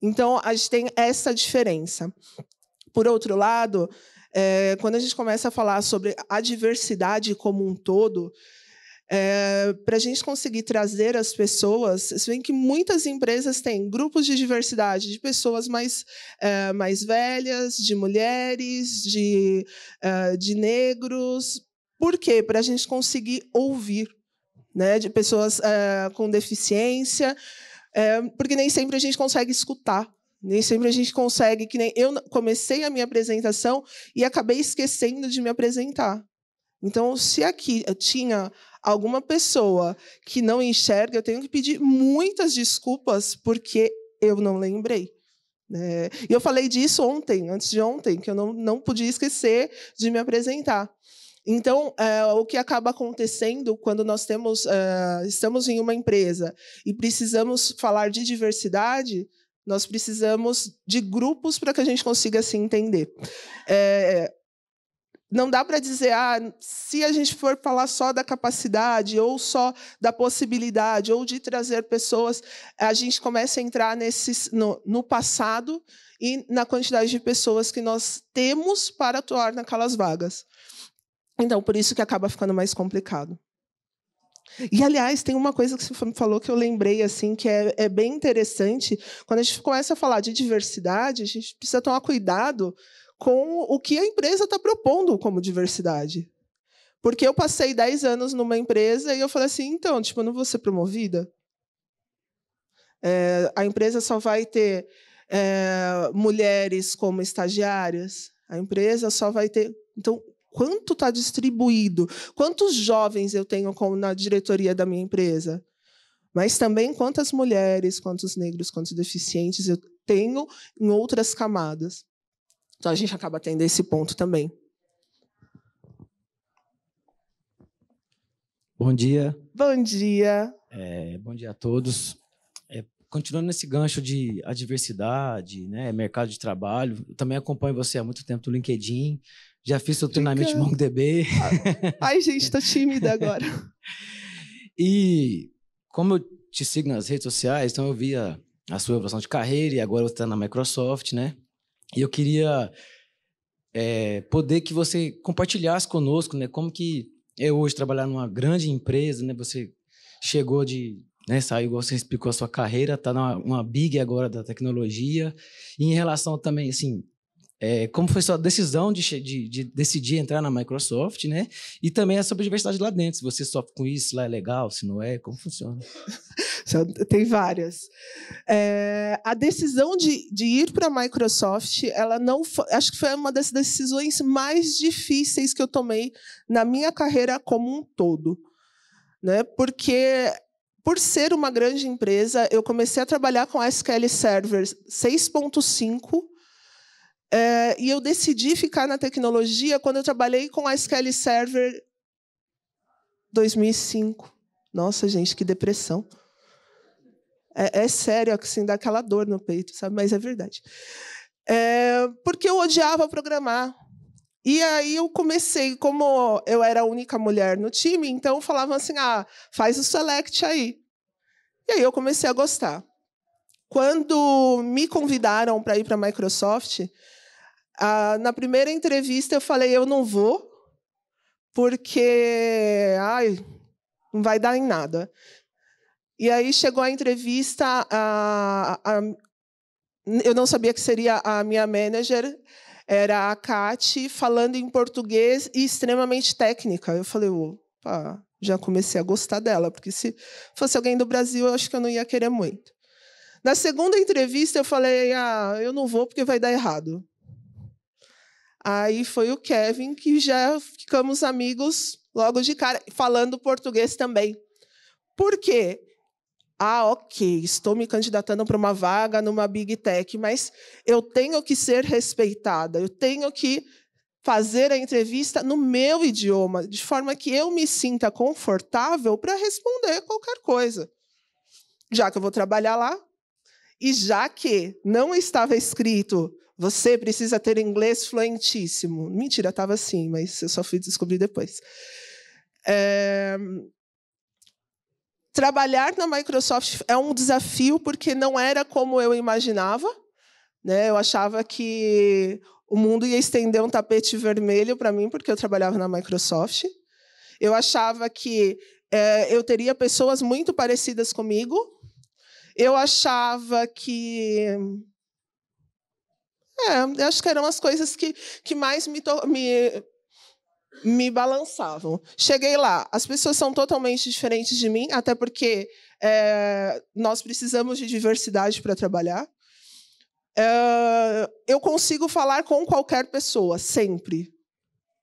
Então, a gente tem essa diferença. Por outro lado, é, quando a gente começa a falar sobre a diversidade como um todo, é, para a gente conseguir trazer as pessoas, Você vê que muitas empresas têm grupos de diversidade, de pessoas mais, é, mais velhas, de mulheres, de, é, de negros. Por quê? Para a gente conseguir ouvir, né? De pessoas é, com deficiência, é, porque nem sempre a gente consegue escutar. Nem sempre a gente consegue, que nem eu comecei a minha apresentação e acabei esquecendo de me apresentar. Então, se aqui eh, tinha alguma pessoa que não enxerga, eu tenho que pedir muitas desculpas porque eu não lembrei. Né? e eu falei disso ontem, antes de ontem, que eu não, não podia esquecer de me apresentar. Então, é, o que acaba acontecendo quando nós temos, é, estamos em uma empresa e precisamos falar de diversidade, nós precisamos de grupos para que a gente consiga se entender. É, não dá para dizer, ah, se a gente for falar só da capacidade ou só da possibilidade ou de trazer pessoas, a gente começa a entrar nesse no, no passado e na quantidade de pessoas que nós temos para atuar naquelas vagas. Então, por isso que acaba ficando mais complicado. E, aliás, tem uma coisa que você falou que eu lembrei, assim, que é, é bem interessante. Quando a gente começa a falar de diversidade, a gente precisa tomar cuidado com o que a empresa está propondo como diversidade. Porque eu passei 10 anos numa empresa e eu falei assim, então, tipo, eu não vou ser promovida. É, a empresa só vai ter é, mulheres como estagiárias. A empresa só vai ter. Então, quanto está distribuído? Quantos jovens eu tenho como na diretoria da minha empresa? Mas também quantas mulheres, quantos negros, quantos deficientes eu tenho em outras camadas. Então a gente acaba tendo esse ponto também. Bom dia. Bom dia. É, bom dia a todos. É, continuando nesse gancho de adversidade, né, mercado de trabalho, eu também acompanho você há muito tempo no LinkedIn, já fiz seu treinamento de MongoDB. Ai, gente, tô tímida agora. e como eu te sigo nas redes sociais, então eu via a sua evolução de carreira e agora você está na Microsoft, né? E eu queria é, poder que você compartilhasse conosco, né? Como que é hoje trabalhar numa grande empresa, né? Você chegou de, né? Saiu, igual você explicou a sua carreira, tá numa big agora da tecnologia. E em relação também, assim, é, como foi sua decisão de, de, de, decidir entrar na Microsoft, né? E também a é sua diversidade lá dentro, se você sofre com isso, lá é legal, se não é, como funciona? Tem várias. É, a decisão de, de ir para a Microsoft, ela não foi, acho que foi uma das decisões mais difíceis que eu tomei na minha carreira como um todo, né? Porque por ser uma grande empresa, eu comecei a trabalhar com SQL Server 6.5 é, e eu decidi ficar na tecnologia quando eu trabalhei com a SQL Server 2005. Nossa, gente, que depressão. É, é sério, assim, dá aquela dor no peito, sabe? Mas é verdade. É, porque eu odiava programar. E aí eu comecei, como eu era a única mulher no time, então falavam assim: ah, faz o select aí. E aí eu comecei a gostar. Quando me convidaram para ir para a Microsoft, na primeira entrevista eu falei: eu não vou, porque ai, não vai dar em nada. E aí chegou a entrevista, a, a, eu não sabia que seria a minha manager, era a Kate, falando em português e extremamente técnica. Eu falei, opa, já comecei a gostar dela, porque se fosse alguém do Brasil, eu acho que eu não ia querer muito. Na segunda entrevista, eu falei: ah, eu não vou porque vai dar errado. Aí foi o Kevin, que já ficamos amigos logo de cara, falando português também. Por quê? Ah, ok, estou me candidatando para uma vaga numa big tech, mas eu tenho que ser respeitada, eu tenho que fazer a entrevista no meu idioma, de forma que eu me sinta confortável para responder qualquer coisa. Já que eu vou trabalhar lá, e já que não estava escrito, você precisa ter inglês fluentíssimo. Mentira, estava assim, mas eu só fui descobrir depois. É... Trabalhar na Microsoft é um desafio porque não era como eu imaginava. Né? Eu achava que o mundo ia estender um tapete vermelho para mim porque eu trabalhava na Microsoft. Eu achava que é, eu teria pessoas muito parecidas comigo, eu achava que. É, acho que eram as coisas que, que mais me, me, me balançavam. Cheguei lá, as pessoas são totalmente diferentes de mim, até porque é, nós precisamos de diversidade para trabalhar. É, eu consigo falar com qualquer pessoa, sempre.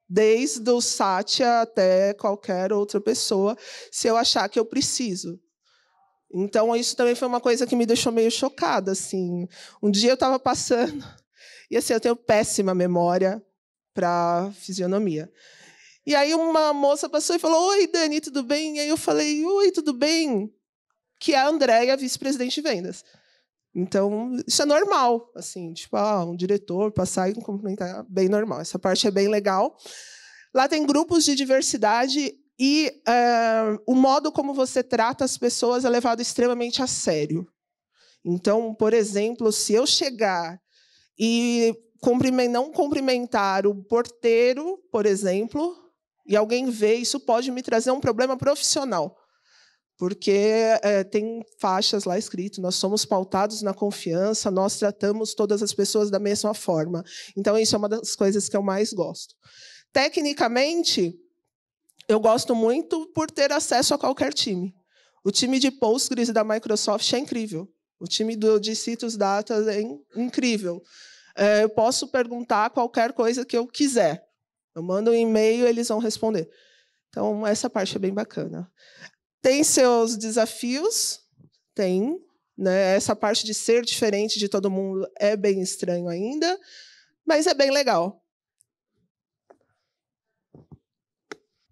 Desde o Sátia até qualquer outra pessoa, se eu achar que eu preciso. Então, isso também foi uma coisa que me deixou meio chocada, assim. Um dia eu estava passando, e assim, eu tenho péssima memória para fisionomia. E aí uma moça passou e falou: "Oi, Dani, tudo bem?" E aí eu falei: "Oi, tudo bem?" Que é a Andréia, vice-presidente de vendas. Então, isso é normal, assim, tipo, ah, um diretor passar e cumprimentar, bem normal. Essa parte é bem legal. Lá tem grupos de diversidade e uh, o modo como você trata as pessoas é levado extremamente a sério. Então, por exemplo, se eu chegar e não cumprimentar o porteiro, por exemplo, e alguém vê, isso pode me trazer um problema profissional. Porque é, tem faixas lá escrito, nós somos pautados na confiança, nós tratamos todas as pessoas da mesma forma. Então, isso é uma das coisas que eu mais gosto. Tecnicamente, eu gosto muito por ter acesso a qualquer time. O time de Postgres da Microsoft é incrível. O time do, de Citus Data é in, incrível. É, eu posso perguntar qualquer coisa que eu quiser. Eu mando um e-mail, eles vão responder. Então, essa parte é bem bacana. Tem seus desafios? Tem. Né? Essa parte de ser diferente de todo mundo é bem estranho ainda, mas é bem legal.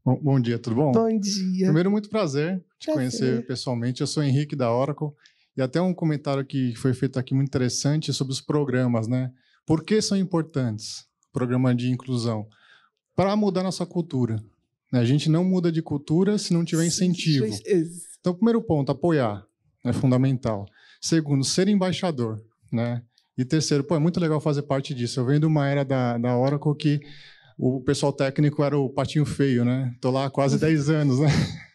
Bom, bom, dia, tudo bom? Bom dia. Primeiro, muito prazer te prazer. conhecer pessoalmente. Eu sou Henrique da Oracle e até um comentário que foi feito aqui muito interessante sobre os programas, né? Por que são importantes programa de inclusão? Para mudar nossa cultura. Né? A gente não muda de cultura se não tiver incentivo. Então, primeiro ponto, apoiar é fundamental. Segundo, ser embaixador, né? E terceiro, pô, é muito legal fazer parte disso. Eu venho de uma era da, da Oracle que o pessoal técnico era o patinho feio, né? Estou lá há quase 10 uhum. anos, né?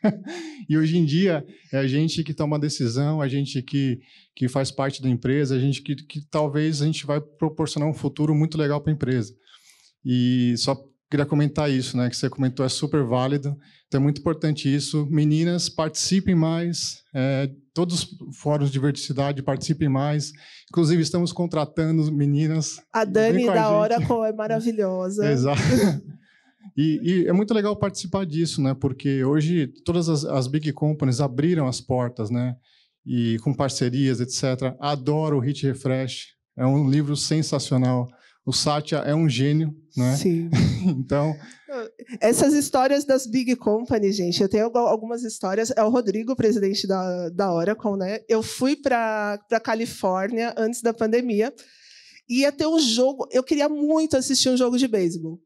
e hoje em dia é a gente que toma decisão, a gente que, que faz parte da empresa, a gente que, que talvez a gente vai proporcionar um futuro muito legal para a empresa. E só queria comentar isso, né? Que você comentou é super válido. Então é muito importante isso. Meninas, participem mais. É, todos os fóruns de diversidade participem mais. Inclusive estamos contratando meninas. A Dani da hora Oracle é maravilhosa. Exato. E, e, é muito legal participar disso, né? Porque hoje todas as, as big companies abriram as portas, né? E com parcerias, etc. Adoro o Hit Refresh. É um livro sensacional. O Satya é um gênio. Né? Sim. então. Essas histórias das big companies, gente, eu tenho algumas histórias. É o Rodrigo, presidente da, da Oracle, né? Eu fui para a Califórnia antes da pandemia. Ia ter um jogo. Eu queria muito assistir um jogo de beisebol.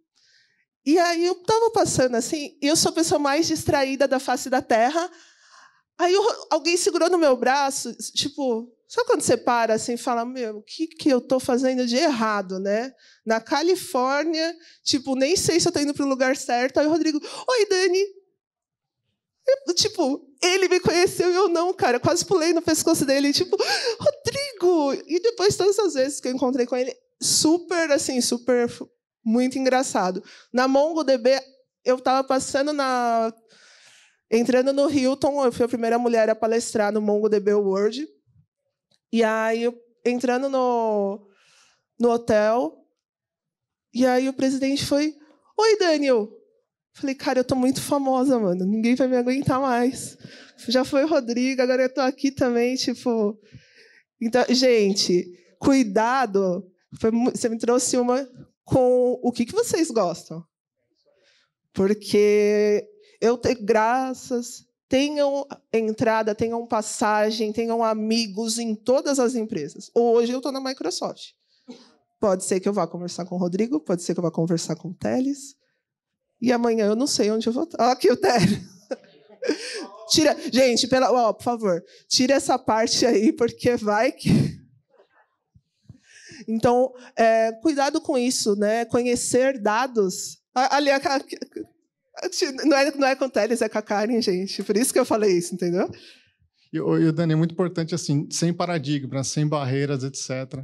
E aí eu estava passando assim, e eu sou a pessoa mais distraída da face da terra. Aí eu, alguém segurou no meu braço, tipo, só quando você para assim e fala, meu, o que, que eu estou fazendo de errado, né? Na Califórnia, tipo, nem sei se eu estou indo para o lugar certo. Aí o Rodrigo, oi, Dani. Eu, tipo, ele me conheceu e eu não, cara. Eu quase pulei no pescoço dele, tipo, Rodrigo! E depois, todas as vezes que eu encontrei com ele, super, assim, super, muito engraçado. Na MongoDB, eu estava passando na... Entrando no Hilton, eu fui a primeira mulher a palestrar no MongoDB World e aí, entrando no, no hotel, e aí o presidente foi: Oi, Daniel. Falei, cara, eu tô muito famosa, mano. Ninguém vai me aguentar mais. Já foi o Rodrigo, agora eu tô aqui também, tipo. Então, gente, cuidado. Você me trouxe uma com o que, que vocês gostam. Porque eu tenho graças tenham entrada, tenham passagem, tenham amigos em todas as empresas. Hoje eu estou na Microsoft. Pode ser que eu vá conversar com o Rodrigo, pode ser que eu vá conversar com o Teles. E amanhã eu não sei onde eu vou estar. Tá. Ah, aqui o Teles. Tira, gente, pela, ó, por favor, tira essa parte aí, porque vai que. Então, é, cuidado com isso, né? Conhecer dados. Ali, Assim, não é, não é com o Teles, é com a Karen, gente. Por isso que eu falei isso, entendeu? E, o Dani, é muito importante, assim, sem paradigmas, sem barreiras, etc.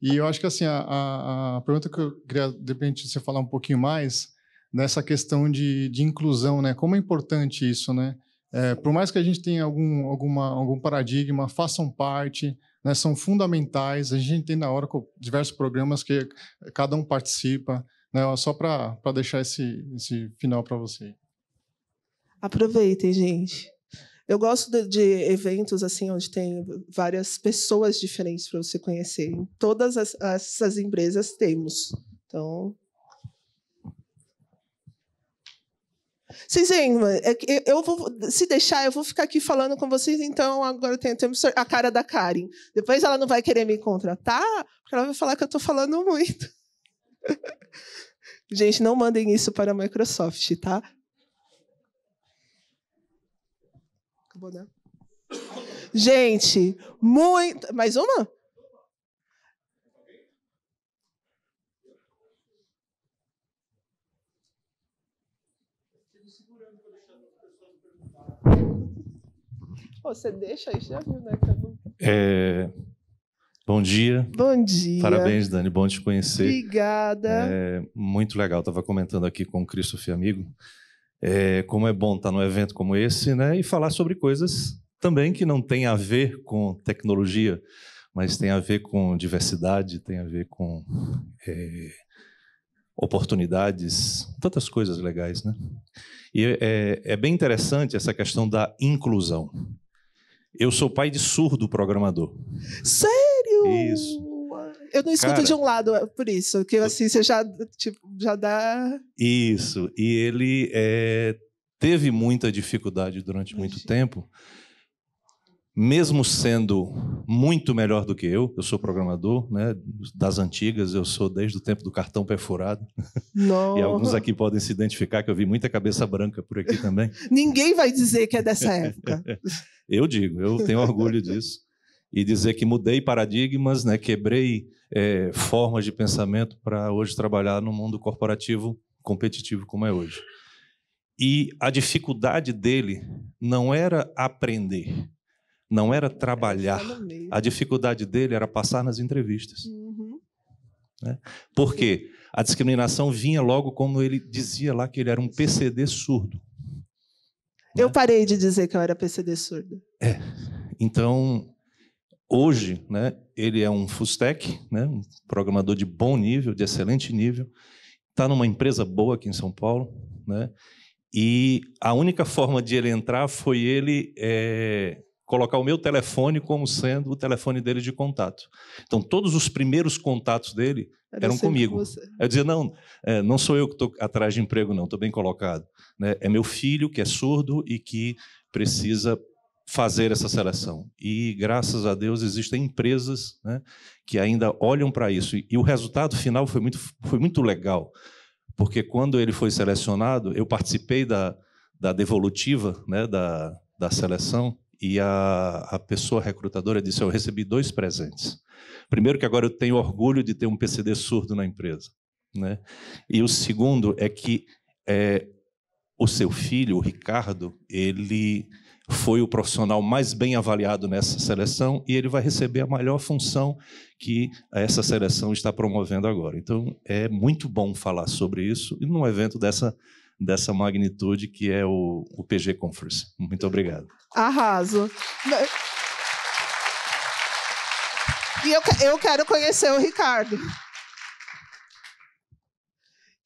E eu acho que, assim, a, a, a pergunta que eu queria, de repente, você falar um pouquinho mais, nessa questão de, de inclusão, né? Como é importante isso, né? É, por mais que a gente tenha algum, alguma, algum paradigma, façam parte, né? são fundamentais. A gente tem na hora diversos programas que cada um participa. É só para deixar esse, esse final para você. Aproveitem, gente. Eu gosto de, de, eventos assim onde tem várias pessoas diferentes para você conhecer. Em todas as, essas empresas temos. Então. Sim, sim, é eu vou, se deixar, eu vou ficar aqui falando com vocês, então agora tem a cara da Karen. Depois ela não vai querer me contratar, porque ela vai falar que eu estou falando muito. Gente, não mandem isso para a Microsoft, tá? Acabou, né? Gente, muito. Mais uma? Você deixa aí, já viu, né? É, Bom dia. Bom dia. Parabéns, Dani. Bom te conhecer. Obrigada. É, muito legal. Estava comentando aqui com o Christopher Amigo. É, como é bom estar tá num evento como esse, né? E falar sobre coisas também que não tem a ver com tecnologia, mas tem a ver com diversidade, tem a ver com é, oportunidades, tantas coisas legais, né? E é, é bem interessante essa questão da inclusão. Eu sou pai de surdo programador. Sério? Isso. Eu não escuto Cara, de um lado, é por isso, que assim você já, tipo, já dá. Isso. E ele é, teve muita dificuldade durante Imagina. muito tempo, mesmo sendo muito melhor do que eu. Eu sou programador, né? Das antigas, eu sou desde o tempo do cartão perfurado. Não. E alguns aqui podem se identificar, que eu vi muita cabeça branca por aqui também. Ninguém vai dizer que é dessa época. eu digo, eu tenho orgulho disso e dizer que mudei paradigmas, né, quebrei é, formas de pensamento para hoje trabalhar no mundo corporativo competitivo como é hoje. E a dificuldade dele não era aprender, não era trabalhar. A dificuldade dele era passar nas entrevistas. Uhum. Né? Porque a discriminação vinha logo como ele dizia lá que ele era um PCD surdo. Eu né? parei de dizer que eu era PCD surdo. É. Então, Hoje, né, ele é um Fustec, né, um programador de bom nível, de excelente nível, está numa empresa boa aqui em São Paulo, né, e a única forma de ele entrar foi ele é, colocar o meu telefone como sendo o telefone dele de contato. Então, todos os primeiros contatos dele Era eram comigo. Eu dizia, não, é, não sou eu que estou atrás de emprego, não, estou bem colocado. Né? É meu filho que é surdo e que precisa fazer essa seleção. E, graças a Deus, existem empresas né, que ainda olham para isso. E, o resultado final foi muito, foi muito legal, porque quando ele foi selecionado, eu participei da, da devolutiva né, da, da seleção e a, a pessoa recrutadora disse: Eu recebi dois presentes. Primeiro, que agora eu tenho orgulho de ter um PCD surdo na empresa. Né? E o segundo é que é, o seu filho, o Ricardo, ele foi o profissional mais bem avaliado nessa seleção e ele vai receber a melhor função que essa seleção está promovendo agora. Então, é muito bom falar sobre isso e num evento dessa dessa magnitude que é o, o PG Conference. Muito obrigado. Arraso. E eu, eu quero conhecer o Ricardo.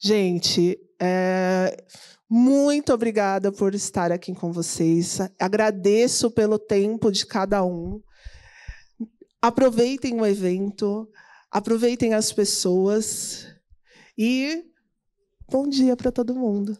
Gente, é, muito obrigada por estar aqui com vocês. Agradeço pelo tempo de cada um. Aproveitem o evento, aproveitem as pessoas e bom dia para todo mundo.